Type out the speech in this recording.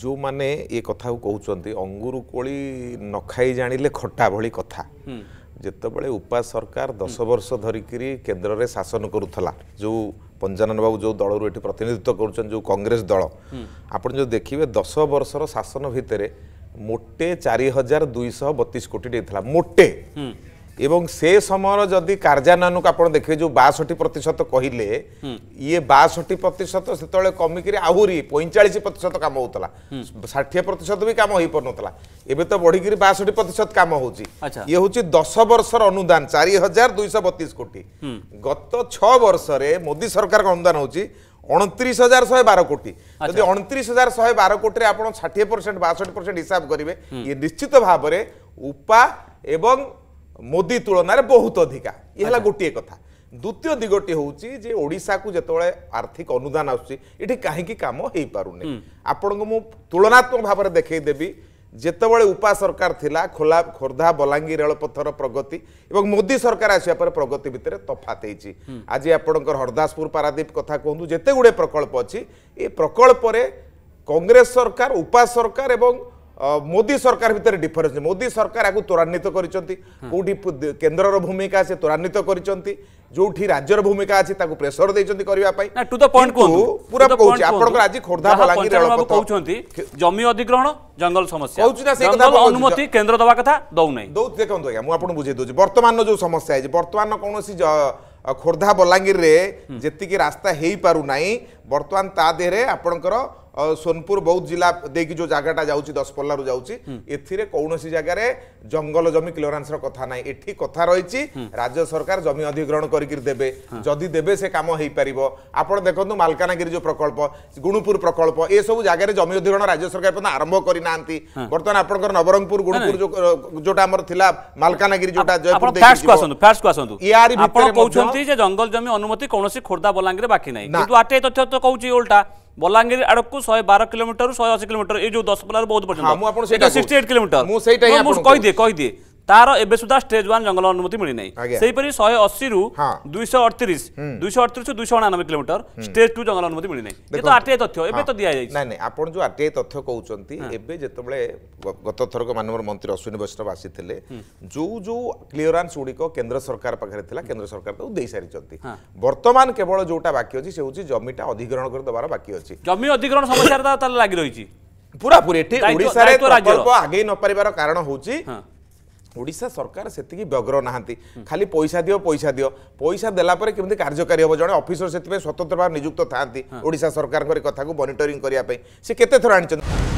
ଯୋଉ ମାନେ ଏ କଥାକୁ କହୁଛନ୍ତି ଅଙ୍ଗୁରୁ କୋଳି ନ ଖାଇ ଜାଣିଲେ ଖଟା ଭଳି କଥା ଯେତେବେଳେ ଉପା ସରକାର ଦଶ ବର୍ଷ ଧରିକିରି କେନ୍ଦ୍ରରେ ଶାସନ କରୁଥିଲା ଯୋଉ ପଞ୍ଜାନନ ବାବୁ ଯୋଉ ଦଳରୁ ଏଠି ପ୍ରତିନିଧିତ୍ୱ କରୁଛନ୍ତି ଯୋଉ କଂଗ୍ରେସ ଦଳ ଆପଣ ଯଦି ଦେଖିବେ ଦଶ ବର୍ଷର ଶାସନ ଭିତରେ ମୋଟେ ଚାରି ହଜାର ଦୁଇଶହ ବତିଶ କୋଟି ଦେଇଥିଲା ମୋଟେ এবং সে সময়ের যদি কার্যান্বয়ন আপনার দেখবে যে বাষট্টি প্রতিশত কহিলে ইয়ে বাষট্টি প্রতিশত সেতবে কমিকি আহরি পঁয়চাশ প্রতিশত কাম হোলা ষাঠিয়ে প্রতিশত বি কাম হয়ে পড়ুলা এবে তো বড়িকি বাষট্টি প্রতিশত কাম হচ্ছে ইয়ে হচ্ছে দশ বর্ষর অনুদান চারি হাজার দুইশ বতিশ কোটি গত ছ বর্ষরে মোদি সরকার অনুদান হচ্ছে অনত্রিশ হাজার শহে বার কোটি যদি অনত্রিশ হাজার শহে বার কোটি আপনার ষাঠিয়ে পরসেন্ট বাষট্টি পরসেন্ট হিসাব করবে ইয়ে নিশ্চিত ভাবে উপা এবং ମୋଦି ତୁଳନାରେ ବହୁତ ଅଧିକା ଇଏ ହେଲା ଗୋଟିଏ କଥା ଦ୍ୱିତୀୟ ଦିଗଟି ହେଉଛି ଯେ ଓଡ଼ିଶାକୁ ଯେତେବେଳେ ଆର୍ଥିକ ଅନୁଦାନ ଆସୁଛି ଏଠି କାହିଁକି କାମ ହେଇପାରୁନି ଆପଣଙ୍କୁ ମୁଁ ତୁଳନାତ୍ମକ ଭାବରେ ଦେଖେଇଦେବି ଯେତେବେଳେ ଉପା ସରକାର ଥିଲା ଖୋଲା ଖୋର୍ଦ୍ଧା ବଲାଙ୍ଗୀର ରେଳପଥର ପ୍ରଗତି ଏବଂ ମୋଦି ସରକାର ଆସିବା ପରେ ପ୍ରଗତି ଭିତରେ ତଫାତ ହେଇଛି ଆଜି ଆପଣଙ୍କର ହରଦାସପୁର ପାରାଦୀପ କଥା କୁହନ୍ତୁ ଯେତେ ଗୁଡ଼ିଏ ପ୍ରକଳ୍ପ ଅଛି ଏ ପ୍ରକଳ୍ପରେ କଂଗ୍ରେସ ସରକାର ଉପା ସରକାର ଏବଂ মোদি সরকার ভিতরে ডিফরেন্স মোদি সরকার আগু ত্বরান্বিত করেছেন কোটি কেন্দ্রর ভূমিকা সে ত্বরান্বিত করেছেন যেটি রাজ্যর ভূমিকা আছে তাকে প্রেসর দিয়েছেন করিবা পাই টু দ পয়েন্ট কুহন্তু পুরা কହୁছি আপনাদের আজি খোর্ধা বলাঙ্গীর রেল কথা কହୁଛନ୍ତି জমি অধিগ্রহণ জঙ্গল সমস্যা কହୁছি না সেই কথা অনুমতি কেন্দ্র দেওয়া কথা দউ নাই দউ দেখন্তু আগা মু আপন বুঝাই দউছি বর্তমান যে সমস্যা আছে বর্তমান কোনসি খোর্ধা বলাঙ্গীর রে যেতিকি রাস্তা হেই পারু নাই বর্তমান তা দেহে আপনার ସୋନପୁର ବୌଦ୍ଧ ଜିଲ୍ଲା ଦେଇକି ଯେଉଁ ଜାଗାଟା ଯାଉଛି ଦଶପଲ୍ଲାରୁ ଯାଉଛି ଏଥିରେ କୌଣସି ଜାଗାରେ ଜଙ୍ଗଲ ଜମି କ୍ଲିୟରାନ୍ସର କଥା ନାହିଁ ଏଠି କଥା ରହିଛି ରାଜ୍ୟ ସରକାର ଜମି ଅଧିଗ୍ରହଣ କରିକି ଦେବେ ଯଦି ଦେବେ ସେ କାମ ହେଇପାରିବ ଆପଣ ଦେଖନ୍ତୁ ମାଲକାନଗିରି ଯେଉଁ ପ୍ରକଳ୍ପ ଗୁଣୁପୁର ପ୍ରକଳ୍ପ ଏସବୁ ଜାଗାରେ ଜମି ଅଧିଗ୍ରହଣ ରାଜ୍ୟ ସରକାର ପର୍ଯ୍ୟନ୍ତ ଆରମ୍ଭ କରିନାହାନ୍ତି ବର୍ତ୍ତମାନ ଆପଣଙ୍କର ନବରଙ୍ଗପୁର ଗୁଣୁପୁର ଯେଉଁଟା ଆମର ଥିଲା ମାଲକାନଗିରି ଯେଉଁଟା ଆସନ୍ତୁ ଇଆରି ଆପଣ କହୁଛନ୍ତି ଯେ ଜଙ୍ଗଲ ଜମି ଅନୁମତି କୌଣସି ଖୋର୍ଦ୍ଧା ବଲାଙ୍ଗୀରେ ବାକି ନାହିଁ କିନ୍ତୁ ଆର୍ଟିଆଇ ତଥ୍ୟ ତ କହୁଛି ଓଲଟା बलांगीर आड़क शहे बार किलोमीटर शहे अशी किलोमीटर ये जो दस पलार बहुत बढ़िया सिक्सटी एट किलोमीटर मुझे कहीदे कहीदे ତାର ଏବେ ସୁଦ୍ଧା ଷ୍ଟେଜ୍ ୱାନ୍ ଜଙ୍ଗଲ ଅନୁମତି ମିଳିନାହିଁ ସେହିପରି ଶହେ ଅଶୀରୁ ଦୁଇଶହ ଅଠତିରିଶ ଦୁଇଶହ ଅଠତିରିଶ ଦୁଇଶହ ଅଣାନବେ କିଲୋମିଟର ଷ୍ଟେଜ୍ ଟୁ ଜଙ୍ଗଲ ଅନୁମତି ମିଳିନାହିଁ ଏ ତ ଆରଟିଆଇ ତଥ୍ୟ ଏବେ ତ ଦିଆଯାଇଛି ନାଇଁ ନାଇଁ ଆପଣ ଯେଉଁ ଆରଟିଆଇ ତଥ୍ୟ କହୁଛନ୍ତି ଏବେ ଯେତେବେଳେ ଗତ ଥରକ ମାନ୍ୟବର ମନ୍ତ୍ରୀ ଅଶ୍ୱିନୀ ବୈଷ୍ଣବ ଆସିଥିଲେ ଯେଉଁ ଯେଉଁ କ୍ଲିୟରାନ୍ସ ଗୁଡ଼ିକ କେନ୍ଦ୍ର ସରକାର ପାଖରେ ଥିଲା କେନ୍ଦ୍ର ସରକାର ତାକୁ ଦେଇସାରିଛନ୍ତି ବର୍ତ୍ତମାନ କେବଳ ଯେଉଁଟା ବାକି ଅଛି ସେ ହେଉଛି ଜମିଟା ଅଧିଗ୍ରହଣ କରିଦେବାର ବାକି ଅଛି ଜମି ଅଧିଗ୍ରହଣ ସମସ୍ୟାରେ ତାହେଲେ ଲାଗି ରହିଛି ପୁରାପୁରି ଏଠି ଓଡ଼ିଶାରେ ଆଗେଇ ନ ପାରିବାର କାରଣ ହେଉଛି ଓଡ଼ିଶା ସରକାର ସେତିକି ବ୍ୟଗ୍ର ନାହାନ୍ତି ଖାଲି ପଇସା ଦିଅ ପଇସା ଦିଅ ପଇସା ଦେଲା ପରେ କେମିତି କାର୍ଯ୍ୟକାରୀ ହେବ ଜଣେ ଅଫିସର ସେଥିପାଇଁ ସ୍ୱତନ୍ତ୍ର ଭାବେ ନିଯୁକ୍ତ ଥାଆନ୍ତି ଓଡ଼ିଶା ସରକାରଙ୍କର କଥାକୁ ମନିଟରିଂ କରିବା ପାଇଁ ସେ କେତେ ଥର ଆଣିଛନ୍ତି